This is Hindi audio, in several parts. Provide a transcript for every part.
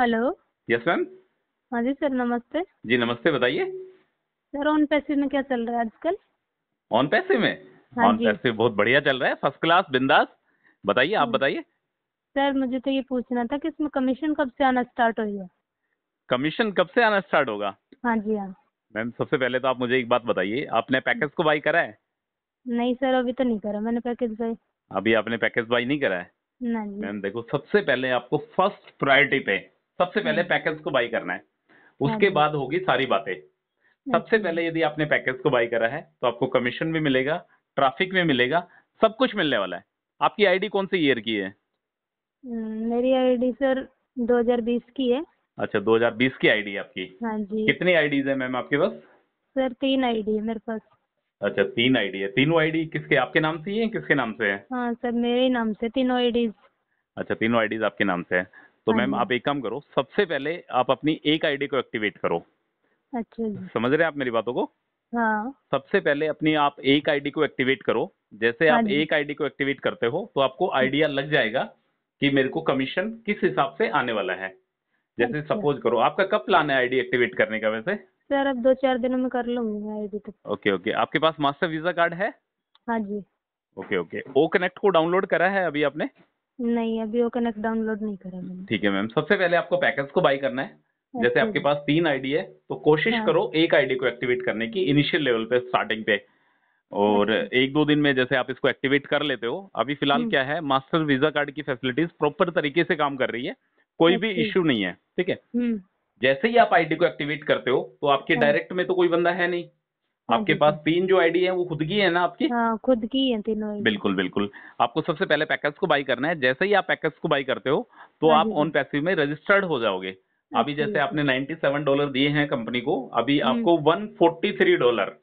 हेलो यस मैम हाँ जी सर नमस्ते जी नमस्ते बताइए सर ऑन पैसे में क्या चल रहा है आजकल ऑन पैसे में हाँ ऑन पैसे बहुत बढ़िया चल रहा है फर्स्ट क्लास बिंदास बताइए आप हाँ। बताइए सर मुझे तो ये पूछना था कि इसमें कमीशन कब से आना स्टार्ट होगा कमीशन कब से आना स्टार्ट होगा हाँ जी हाँ मैम सबसे पहले तो आप मुझे एक बात बताइए आपने पैकेज को बाई करा है नहीं सर अभी तो नहीं करा मैंने पैकेज बाई अभी आपने पैकेज बाई नहीं करा है मैम देखो सबसे पहले आपको फर्स्ट प्रायोरिटी पे सबसे पहले पैकेज हम्म। को बाई करना है उसके हाँ। बाद होगी सारी बातें सबसे अच्छा। पहले यदि आपने पैकेज को बाई करा है तो आपको कमीशन भी मिलेगा ट्रैफिक भी मिलेगा सब कुछ मिलने वाला है आपकी आईडी कौन से ईयर की है हम्म, मेरी आईडी सर 2020 की है अच्छा 2020 की आईडी है आपकी हाँ जी कितनी आईडी है मैम आपके पास सर तीन आईडी है मेरे पास अच्छा तीन आईडी है तीनों आईडी किसके आपके नाम से ही है किसके नाम से है हाँ सर मेरे नाम से तीनों आईडीज अच्छा तीनों आईडीज आपके नाम से है तो हाँ मैम आप एक काम करो सबसे पहले आप अपनी एक आईडी को एक्टिवेट करो अच्छा समझ रहे हैं आप मेरी बातों को हाँ सबसे पहले अपनी आप एक आईडी को एक्टिवेट करो जैसे हाँ आप एक आईडी को एक्टिवेट करते हो तो आपको आइडिया लग जाएगा कि मेरे को कमीशन किस हिसाब से आने वाला है जैसे सपोज अच्छा। करो आपका कब प्लान है आईडी एक्टिवेट करने का वैसे सर अब दो चार दिनों में कर लूंगी आईडी तो ओके ओके आपके पास मास्टर वीजा कार्ड है हाँ जी ओके ओके ओ कनेक्ट को डाउनलोड करा है अभी आपने नहीं अभी वो कनेक्ट डाउनलोड नहीं करा मैंने ठीक है मैम सबसे पहले आपको पैकेज को बाई करना है जैसे आपके पास तीन आईडी है तो कोशिश हाँ। करो एक आईडी को एक्टिवेट करने की इनिशियल लेवल पे स्टार्टिंग पे और अच्छा। एक दो दिन में जैसे आप इसको एक्टिवेट कर लेते हो अभी फिलहाल हम्म। क्या है मास्टर वीजा कार्ड की फैसिलिटीज प्रॉपर तरीके से काम कर रही है कोई भी इश्यू अच्छा। नहीं है ठीक है हम्म। जैसे ही आप आईडी को एक्टिवेट करते हो तो आपके डायरेक्ट हाँ। में तो कोई बंदा है नहीं हाँ आपके पास तीन जो आईडी है वो खुद की है ना आपकी हाँ खुद की है तीनों बिल्कुल बिल्कुल आपको सबसे पहले पैकेज को बाई करना है जैसे ही आप पैकेज को बाई करते हो तो हाँ आप ऑन पैसिव में रजिस्टर्ड हो जाओगे अभी जैसे आपने 97 डॉलर दिए हैं कंपनी को अभी हम्म। आपको 143 डॉलर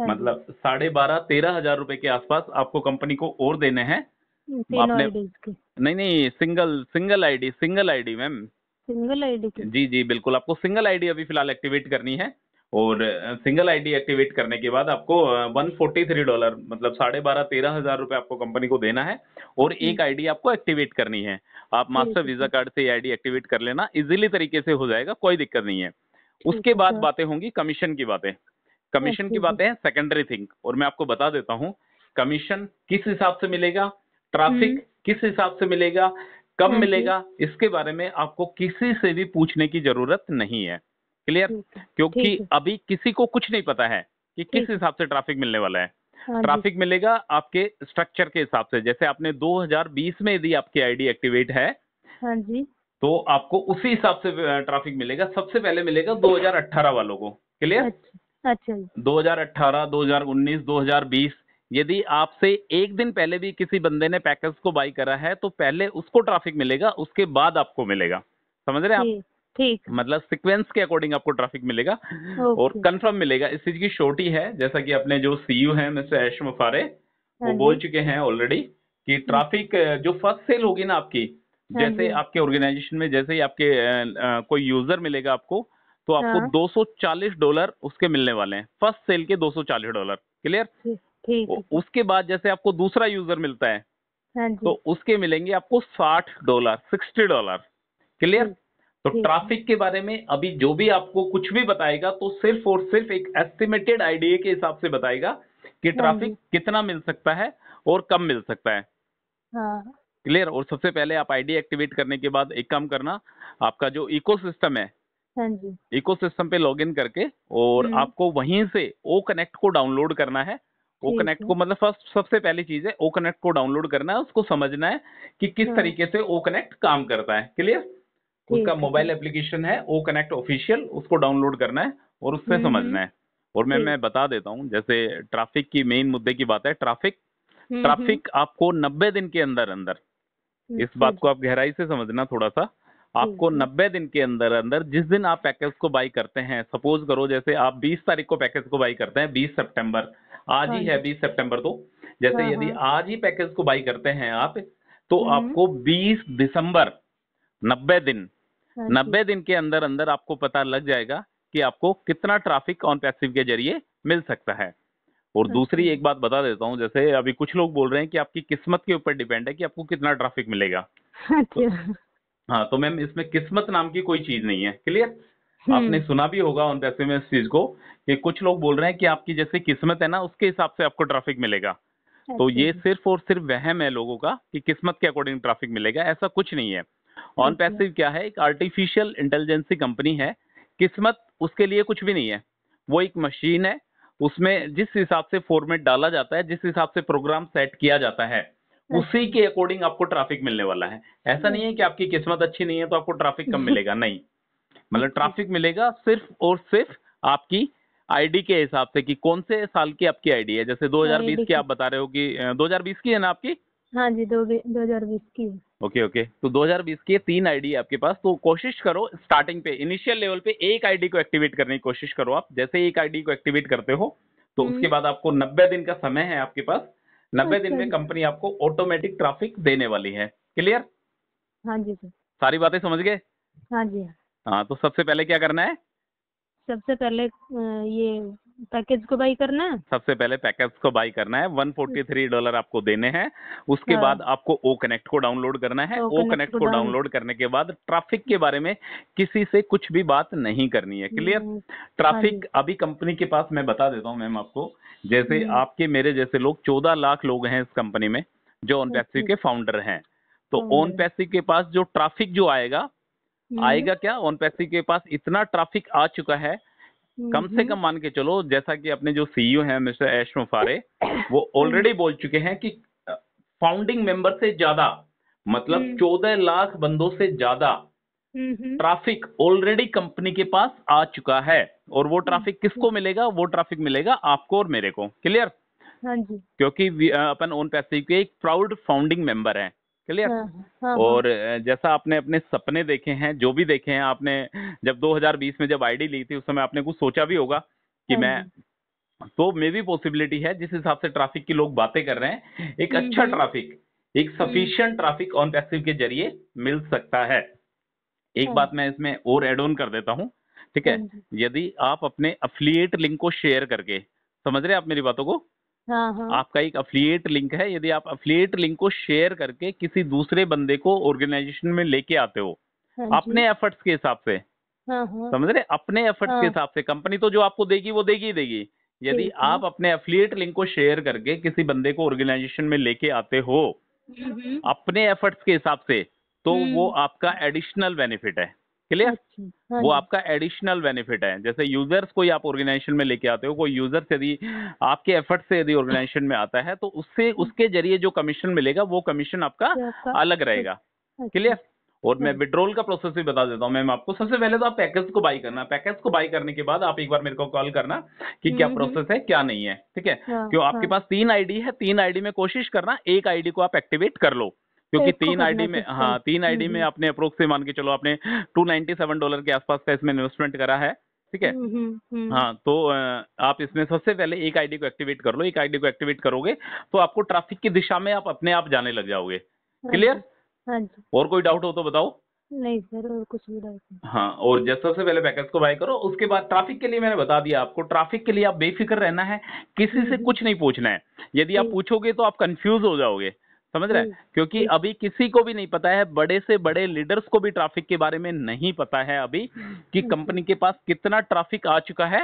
हाँ मतलब साढ़े बारह तेरह हजार रूपए के आसपास आपको कंपनी को और देने हैं हम्म, आपने नहीं नहीं single single ID single ID ma'am single ID जी जी बिल्कुल आपको सिंगल आईडी अभी फिलहाल एक्टिवेट करनी है और सिंगल आईडी एक्टिवेट करने के बाद आपको वन फोर्टी थ्री डॉलर मतलब साढ़े बारह तेरह हजार रुपए आपको कंपनी को देना है और एक आईडी आपको एक्टिवेट करनी है आप मास्टर वीजा कार्ड से आईडी एक्टिवेट कर लेना इजीली तरीके से हो जाएगा कोई दिक्कत नहीं है उसके अच्छा। बाद बातें होंगी कमीशन की बातें कमीशन की बातें हैं सेकेंडरी थिंग और मैं आपको बता देता हूँ कमीशन किस हिसाब से मिलेगा ट्रैफिक हम्म। किस हिसाब से मिलेगा कब हाँ मिलेगा इसके बारे में आपको किसी से भी पूछने की जरूरत नहीं है क्लियर क्योंकि अभी किसी को कुछ नहीं पता है कि किस हिसाब से ट्रैफिक मिलने वाला है ट्रैफिक हाँ मिलेगा आपके स्ट्रक्चर के हिसाब से जैसे आपने 2020 में यदि आपकी आईडी एक्टिवेट है हाँ जी तो आपको उसी हिसाब से ट्रैफिक मिलेगा सबसे पहले मिलेगा 2018 वालों को क्लियर अच्छा, अच्छा 2018 2019 2020 यदि आपसे एक दिन पहले भी किसी बंदे ने पैकेज को बाई करा है तो पहले उसको ट्रैफिक मिलेगा उसके बाद आपको मिलेगा समझ रहे हैं आप ठीक मतलब सीक्वेंस के अकॉर्डिंग आपको ट्रैफिक मिलेगा और कंफर्म मिलेगा इस चीज की शोटी है जैसा कि अपने जो सीईओ है मिस्टर ऐश मुफारे वो हाँ बोल चुके हैं ऑलरेडी कि ट्रैफिक हम्म। जो फर्स्ट सेल होगी ना आपकी हाँ जैसे आपके ऑर्गेनाइजेशन में जैसे ही आपके कोई यूजर मिलेगा आपको तो आपको हाँ। दो डॉलर उसके मिलने वाले हैं फर्स्ट सेल के दो डॉलर क्लियर ठीक उसके बाद जैसे आपको दूसरा यूजर मिलता है तो उसके मिलेंगे आपको 60 डॉलर 60 डॉलर क्लियर तो ट्रैफिक के बारे में अभी जो भी आपको कुछ भी बताएगा तो सिर्फ और सिर्फ एक एस्टिमेटेड आइडिया के हिसाब से बताएगा कि ट्रैफिक हाँ कितना मिल सकता है और कम मिल सकता है क्लियर हाँ। और सबसे पहले आप आईडी एक्टिवेट करने के बाद एक काम करना आपका जो इकोसिस्टम है इको हाँ सिस्टम पे लॉग इन करके और हम्म। आपको वहीं से ओ कनेक्ट को डाउनलोड करना है ओ कनेक्ट को मतलब फर्स्ट सबसे पहली चीज है ओ कनेक्ट को डाउनलोड करना है उसको समझना है कि किस तरीके से ओ कनेक्ट काम करता है क्लियर उसका मोबाइल एप्लीकेशन है ओ कनेक्ट ऑफिशियल उसको डाउनलोड करना है और उससे हम्म, हम्म। समझना है और मैं मैं बता देता हूँ जैसे ट्रैफिक की मेन मुद्दे की बात है ट्रैफिक हम्म, ट्रैफिक आपको 90 दिन के अंदर अंदर इस बात को आप गहराई से समझना थोड़ा सा आपको 90 दिन के अंदर अंदर जिस दिन आप पैकेज को बाई करते हैं सपोज करो जैसे आप 20 तारीख को पैकेज को बाई करते हैं 20 सितंबर आज ही हाँ है 20 सितंबर तो जैसे हाँ, यदि हाँ। आज ही पैकेज को बाई करते हैं आप तो आपको 20 दिसंबर 90 दिन हाँ नब्बे दिन के अंदर अंदर आपको पता लग जाएगा कि आपको कितना ट्रैफिक ऑन पैसिव के जरिए मिल सकता है और अच्छा। दूसरी एक बात बता देता हूँ जैसे अभी कुछ लोग बोल रहे हैं कि आपकी किस्मत के ऊपर डिपेंड है कि आपको कितना ट्रैफिक मिलेगा अच्छा। तो, हाँ तो मैम इसमें किस्मत नाम की कोई चीज नहीं है क्लियर हम्म। आपने सुना भी होगा ऑन पैसे में इस चीज को कि कुछ लोग बोल रहे हैं कि आपकी जैसे किस्मत है ना उसके हिसाब से आपको ट्रैफिक मिलेगा तो अच्छा। ये सिर्फ और सिर्फ वहम है लोगों का कि किस्मत के अकॉर्डिंग ट्रैफिक मिलेगा ऐसा कुछ नहीं है ऑन पैसिव क्या है एक आर्टिफिशियल इंटेलिजेंसी कंपनी है किस्मत उसके लिए कुछ भी नहीं है वो एक मशीन है उसमें जिस हिसाब से फॉर्मेट डाला जाता है जिस हिसाब से प्रोग्राम सेट किया जाता है हाँ। उसी के अकॉर्डिंग आपको ट्रैफिक मिलने वाला है ऐसा हाँ। नहीं है कि आपकी किस्मत अच्छी नहीं है तो आपको ट्रैफिक कम मिलेगा नहीं मतलब ट्रैफिक मिलेगा सिर्फ और सिर्फ आपकी आईडी के हिसाब से कि कौन से साल की आपकी आईडी है जैसे 2020 हाँ, की आप बता रहे हो कि 2020 की है ना आपकी हाँ जी दो, हजार बीस की ओके ओके तो 2020 के तीन आईडी आपके पास तो कोशिश करो स्टार्टिंग पे इनिशियल लेवल पे एक आईडी को एक्टिवेट करने की कोशिश करो आप जैसे एक आईडी को एक्टिवेट करते हो तो उसके हम्म। बाद आपको 90 दिन का समय है आपके पास 90 अच्छा दिन में कंपनी आपको ऑटोमेटिक ट्रैफिक देने वाली है क्लियर हाँ जी सर सारी बातें समझ गए हाँ जी हाँ तो सबसे पहले क्या करना है सबसे पहले ये पैकेज को बाई करना है सबसे पहले पैकेज को बाई करना है 143 डॉलर आपको देने हैं उसके हाँ। बाद आपको ओ कनेक्ट को डाउनलोड करना है ओ कनेक्ट को डाउनलोड करने के बाद ट्रैफिक के बारे में किसी से कुछ भी बात नहीं करनी है क्लियर हम्म, ट्रैफिक हाँ अभी कंपनी के पास मैं बता देता हूँ मैम आपको जैसे हम्म। आपके मेरे जैसे लोग चौदह लाख लोग हैं इस कंपनी में जो ओन अच्छा। पैसिव के फाउंडर हैं तो ओन हाँ पैसिव के पास जो ट्रैफिक जो आएगा हम्म। आएगा क्या ओन पैसिव के पास इतना ट्रैफिक आ चुका है कम से कम मान के चलो जैसा कि अपने जो सीईओ e हैं मिस्टर ऐश मुफारे वो ऑलरेडी बोल चुके हैं कि फाउंडिंग मेंबर से ज्यादा मतलब हम्म। चौदह लाख बंदों से ज्यादा ट्रैफिक ऑलरेडी कंपनी के पास आ चुका है और वो ट्रैफिक हम्म, किसको हम्म। मिलेगा वो ट्रैफिक मिलेगा आपको और मेरे को क्लियर हाँ जी क्योंकि अपन ओन पैसे के एक प्राउड फाउंडिंग मेंबर है क्लियर हाँ, हाँ, हाँ, और जैसा आपने अपने सपने देखे हैं जो भी देखे हैं आपने जब 2020 में जब आईडी ली थी उस समय आपने कुछ सोचा भी होगा कि हाँ, मैं हाँ। तो मे भी पॉसिबिलिटी है जिस हिसाब से ट्रैफिक की लोग बातें कर रहे हैं एक अच्छा ट्रैफिक एक सफिशियंट ट्रैफिक ऑन पैसिव के जरिए मिल सकता है एक हाँ। बात मैं इसमें और एड ऑन कर देता हूँ ठीक है यदि आप अपने अफिलियट लिंक को शेयर करके समझ रहे हैं आप मेरी बातों को हाँ, हाँ आपका एक अफिलिएट लिंक है यदि आप अफिलिएट लिंक को शेयर करके किसी दूसरे बंदे को ऑर्गेनाइजेशन में लेके आते हो हाँ अपने एफर्ट्स के हिसाब से हाँ, हाँ। समझ रहे अपने एफर्ट्स हाँ के हिसाब से कंपनी तो जो आपको देगी वो देगी ही देगी यदि आप अपने अफिलिएट लिंक को शेयर करके किसी बंदे को ऑर्गेनाइजेशन में लेके आते हो हम्म, हम्म। अपने एफर्ट्स के हिसाब से तो हम्म। वो आपका एडिशनल बेनिफिट है क्लियर अच्छा, हाँ वो आपका एडिशनल बेनिफिट है जैसे यूजर्स को आप ऑर्गेनाइजेशन में लेके आते हो कोई यूजर्स यदि आपके एफर्ट से यदि ऑर्गेनाइजेशन में आता है तो उससे हाँ। उसके जरिए जो कमीशन मिलेगा वो कमीशन आपका अलग रहेगा क्लियर अच्छा। और मैं विड्रोल हाँ। का प्रोसेस भी बता देता हूँ मैम आपको सबसे पहले तो आप पैकेज को बाई करना पैकेज को बाई करने के बाद आप एक बार मेरे को कॉल करना कि क्या प्रोसेस हम्म, हम्म। है क्या नहीं है ठीक है क्यों आपके पास तीन आईडी है तीन आईडी में कोशिश करना एक आईडी को आप एक्टिवेट कर लो क्योंकि तीन आईडी में हाँ तीन आईडी में आपने अप्रोक्स से मान के चलो आपने 297 डॉलर के आसपास का इसमें इन्वेस्टमेंट करा है ठीक है हाँ तो आप इसमें सबसे पहले एक आईडी को एक्टिवेट कर लो एक आईडी को एक्टिवेट करोगे तो आपको ट्रैफिक की दिशा में आप अपने आप जाने लग जाओगे क्लियर हाँ हाँ और कोई डाउट हो तो बताओ नहीं सर और कुछ भी डाउट हाँ और जैसे सबसे पहले पैकेज को बाय करो उसके बाद ट्रैफिक के लिए मैंने बता दिया आपको ट्रैफिक के लिए आप बेफिक्र रहना है किसी से कुछ नहीं पूछना है यदि आप पूछोगे तो आप कंफ्यूज हो जाओगे समझ रहे हैं हम्म, क्योंकि हम्म। अभी किसी को भी नहीं पता है बड़े से बड़े लीडर्स को भी ट्रैफिक के बारे में नहीं पता है अभी कि हम्म, कंपनी के पास कितना ट्रैफिक आ चुका है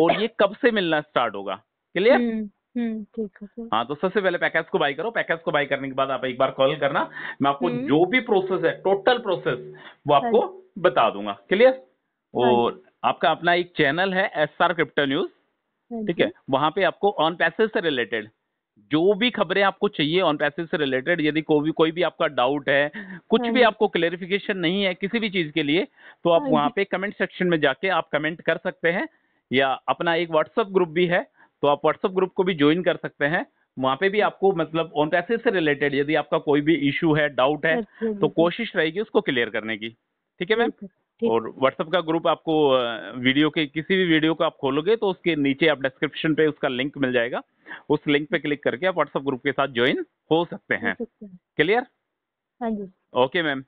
और ये कब से मिलना स्टार्ट होगा क्लियर हाँ तो सबसे पहले पैकेज को बाई करो पैकेज को बाई करने के बाद आप एक बार कॉल करना मैं आपको जो भी प्रोसेस है टोटल प्रोसेस वो हाँ आपको बता दूंगा क्लियर हाँ और आपका अपना एक चैनल है एस आर क्रिप्टो न्यूज ठीक है वहां पे आपको ऑन पैसेज से रिलेटेड जो भी खबरें आपको चाहिए ऑन पैसे से रिलेटेड यदि कोई भी कोई भी आपका डाउट है कुछ भी हाँ। आपको क्लेरिफिकेशन नहीं है किसी भी चीज के लिए तो आप हाँ वहाँ पे कमेंट सेक्शन में जाके आप कमेंट कर सकते हैं या अपना एक व्हाट्सएप ग्रुप भी है तो आप व्हाट्सएप ग्रुप को भी ज्वाइन कर सकते हैं वहाँ पे भी आपको मतलब ऑन पैसेज से रिलेटेड यदि आपका कोई भी इशू है डाउट है अच्छा तो कोशिश रहेगी उसको क्लियर करने की ठीक है मैम और व्हाट्सएप का ग्रुप आपको वीडियो के किसी भी वीडियो को आप खोलोगे तो उसके नीचे आप डिस्क्रिप्शन पे उसका लिंक मिल जाएगा उस लिंक पे क्लिक करके आप व्हाट्सएप ग्रुप के साथ ज्वाइन हो सकते हैं क्लियर हाँ जी ओके मैम